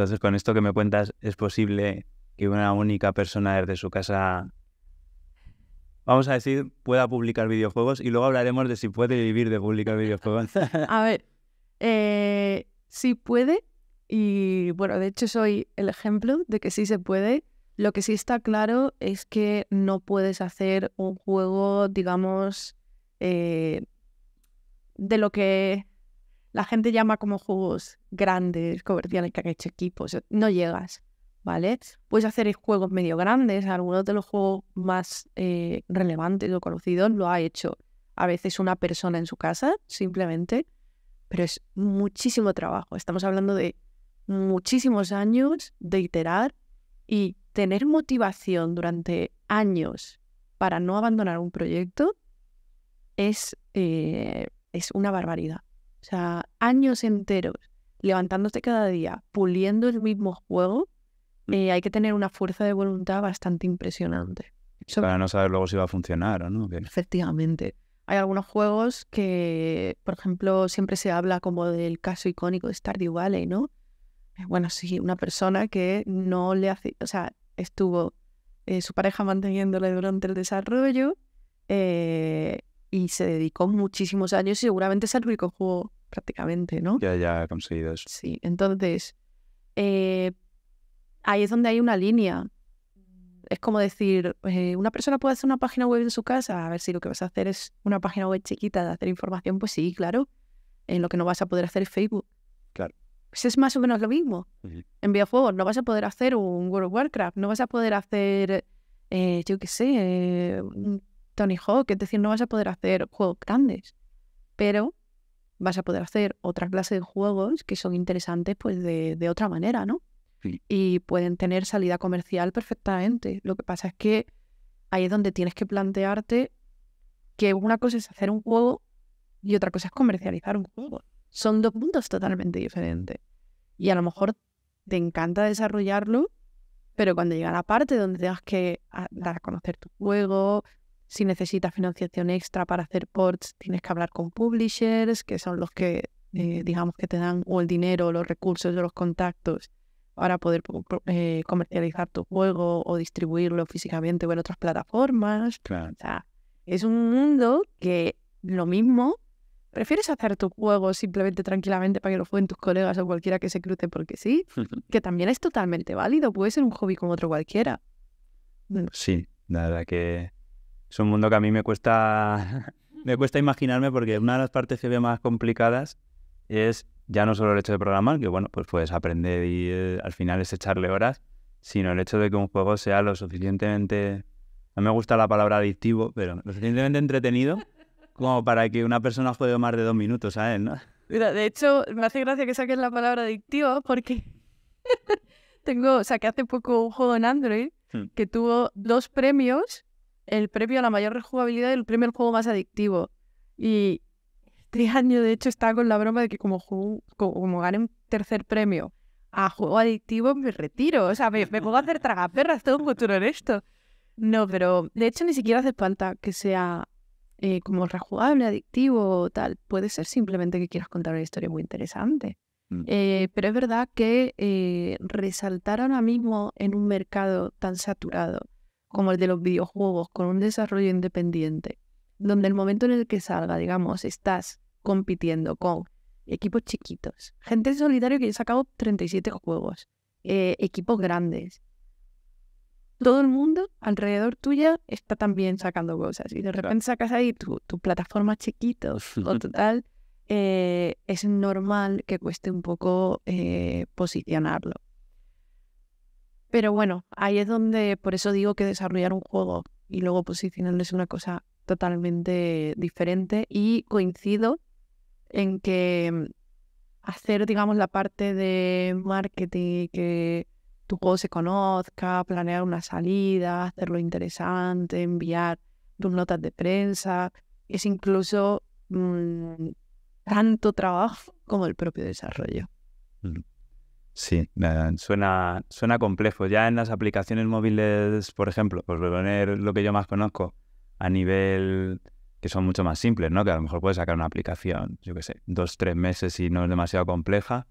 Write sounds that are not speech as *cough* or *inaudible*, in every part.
Entonces, con esto que me cuentas, ¿es posible que una única persona desde su casa, vamos a decir, pueda publicar videojuegos? Y luego hablaremos de si puede vivir de publicar videojuegos. *laughs* a ver, eh, sí puede. Y bueno, de hecho soy el ejemplo de que sí se puede. Lo que sí está claro es que no puedes hacer un juego, digamos, eh, de lo que la gente llama como juegos grandes, comerciales, que han hecho equipos, no llegas, ¿vale? Puedes hacer juegos medio grandes, algunos de los juegos más eh, relevantes o conocidos lo ha hecho a veces una persona en su casa, simplemente, pero es muchísimo trabajo. Estamos hablando de muchísimos años de iterar y tener motivación durante años para no abandonar un proyecto es, eh, es una barbaridad. O sea, años enteros levantándose cada día, puliendo el mismo juego, mm. eh, hay que tener una fuerza de voluntad bastante impresionante. Para no saber luego si va a funcionar o no. Efectivamente. Hay algunos juegos que, por ejemplo, siempre se habla como del caso icónico de Stardew Valley, ¿no? Eh, bueno, sí, una persona que no le hace, o sea, estuvo eh, su pareja manteniéndole durante el desarrollo, y se dedicó muchísimos años y seguramente es el juego prácticamente, ¿no? Ya, ya ha conseguido eso. Sí, entonces eh, ahí es donde hay una línea. Es como decir, eh, una persona puede hacer una página web en su casa, a ver si lo que vas a hacer es una página web chiquita de hacer información, pues sí, claro, en lo que no vas a poder hacer es Facebook. Claro. Pues es más o menos lo mismo. En no vas a poder hacer un World of Warcraft, no vas a poder hacer, eh, yo qué sé, un Tony Hawk, es decir, no vas a poder hacer juegos grandes, pero vas a poder hacer otra clase de juegos que son interesantes pues de, otra manera, ¿no? Y pueden tener salida comercial perfectamente. Lo que pasa es que ahí es donde tienes que plantearte que una cosa es hacer un juego y otra cosa es comercializar un juego. Son dos puntos totalmente diferentes. Y a lo mejor te encanta desarrollarlo, pero cuando llega la parte donde tengas que ah, dar a conocer tu juego, si necesitas financiación extra para hacer ports, tienes que hablar con publishers, que son los que, eh, digamos, que te dan o el dinero, o los recursos, o los contactos para poder eh, comercializar tu juego o distribuirlo físicamente o en otras plataformas. O sea, es un mundo que lo mismo, prefieres hacer tu juego simplemente tranquilamente para que lo jueguen tus colegas o cualquiera que se cruce porque sí, *laughs* que también es totalmente válido, puede ser un hobby como otro cualquiera. Sí, nada que es un mundo que a mí me cuesta, *laughs* me cuesta imaginarme porque una de las partes que veo más complicadas es ya no solo el hecho de programar, que bueno, pues puedes aprender y eh, al final es echarle horas, sino el hecho de que un juego sea lo suficientemente, no me gusta la palabra adictivo, pero lo suficientemente entretenido como para que una persona juegue más de dos minutos a él, de hecho, me hace gracia que saques la palabra adictivo porque *laughs* tengo, o saqué hace poco un juego en Android hmm. que tuvo dos premios el premio a la mayor rejugabilidad y el premio al juego más adictivo. Y este *laughs* año, de hecho, está con la broma de que como, como, un tercer premio a juego adictivo, me retiro. O sea, me, me pongo a hacer tragaperras, todo un futuro en esto. No, pero de hecho ni siquiera hace falta que sea eh, como rejugable, adictivo o tal. Puede ser simplemente que quieras contar una historia muy interesante. Mm. Eh, pero es verdad que eh, resaltar ahora mismo en un mercado tan saturado como el de los videojuegos, con un desarrollo independiente, donde el momento en el que salga, digamos, estás compitiendo con equipos chiquitos, gente solitario que ha sacado 37 juegos, eh, equipos grandes. Todo el mundo alrededor tuya está también sacando cosas y de repente sacas ahí tu plataforma chiquita *laughs* o total. Eh, es normal que cueste un poco eh, posicionarlo. Pero bueno, ahí es donde, por eso digo que desarrollar un juego y luego posicionarlo es una cosa totalmente diferente y coincido en que mm, hacer, digamos, la parte de marketing, que tu juego se conozca, planear una salida, hacerlo interesante, enviar tus notas de prensa, es incluso mm, tanto trabajo *laughs* como el propio desarrollo. Sí, em, suena, suena complejo. Ya en las aplicaciones móviles, por ejemplo, pues poner lo que yo más conozco a nivel que son mucho más simples, ¿no? Que a lo mejor puedes sacar una aplicación, yo qué sé, dos, tres meses y no es demasiado compleja.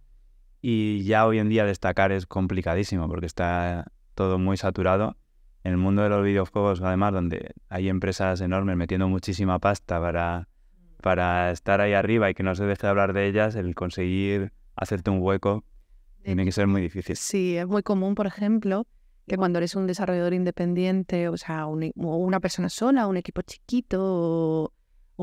Y ya hoy en día destacar es complicadísimo porque está todo muy saturado. En el mundo de los videojuegos, además, donde hay empresas enormes metiendo muchísima pasta para, para estar ahí arriba y que no se deje de hablar de ellas, el conseguir hacerte un hueco tiene que ser muy difícil. Sí, es muy común, por ejemplo, que cuando eres un desarrollador independiente, o sea, e, una persona sola, un equipo chiquito o,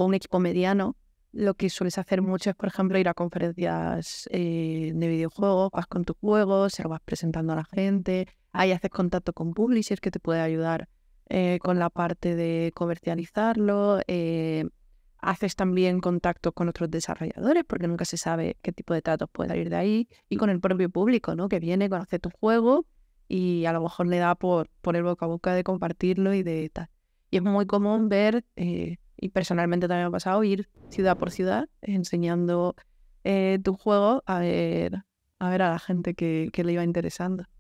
un equipo mediano, lo que sueles hacer mucho es, por ejemplo, ir a conferencias eh, de videojuegos, vas con tus juegos, se lo vas presentando a la gente, ahí haces contacto con publishers que te puede ayudar eh, con la parte de comercializarlo. Eh, haces también contacto con otros desarrolladores, porque nunca se sabe qué tipo de tratos puede salir de ahí, y con el propio público, ¿no? Que viene, conoce tu juego y a lo mejor le da por, poner el boca a boca de compartirlo y de tal. Y es muy común ver, eh, y personalmente también me ha pasado, ir ciudad por ciudad enseñando eh, tu juego a ver, a ver a la gente que le iba interesando.